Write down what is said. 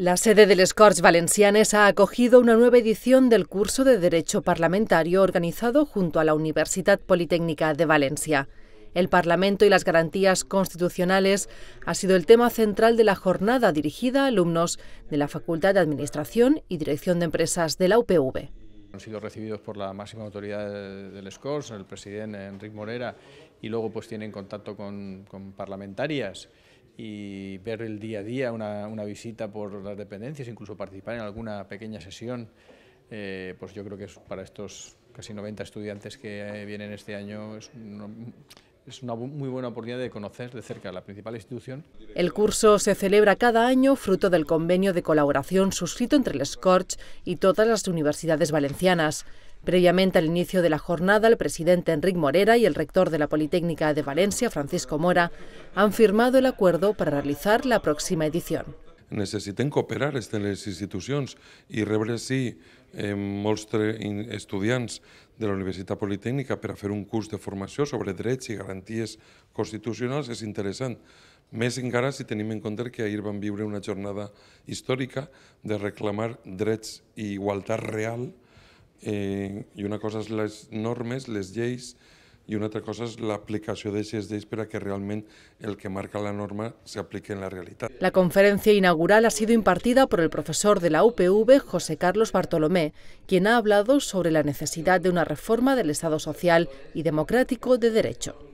La sede del Scorch Valencianes ha acogido una nueva edición del curso de Derecho Parlamentario organizado junto a la Universidad Politécnica de Valencia. El Parlamento y las garantías constitucionales ha sido el tema central de la jornada dirigida a alumnos de la Facultad de Administración y Dirección de Empresas de la UPV. Han sido recibidos por la máxima autoridad del Scorch, el presidente Enrique Morera, y luego pues tienen contacto con parlamentarias y ver el día a día, una, visita por las dependencias, incluso participar en alguna pequeña sesión, eh, pues yo creo que es para estos casi 90 estudiantes que eh, vienen este año es una, es una muy buena oportunidad de conocer de cerca la principal institución. El curso se celebra cada año fruto del convenio de colaboración suscrito entre el SCORCH y todas las universidades valencianas. Previamente al inicio de la jornada, el presidente Enric Morera y el rector de la Politécnica de Valencia, Francisco Mora, han firmado el acuerdo para realizar la pròxima edició. Necessitem cooperar les institucions i rebre sí en eh, molts estudiants de la Universitat Politécnica per a fer un curs de formació sobre drets i garanties constitucionals és interessant. Més encara si tenim en compte que ahir vam viure una jornada històrica de reclamar drets i igualtat real Eh, y una cosa es las normas, les lleis, y una otra cosa la aplicación de esas per para que realmente el que marca la norma se aplique en la realidad. La conferencia inaugural ha sido impartida por el profesor de la UPV, José Carlos Bartolomé, quien ha hablado sobre la necesidad de una reforma del Estado social y democrático de derecho.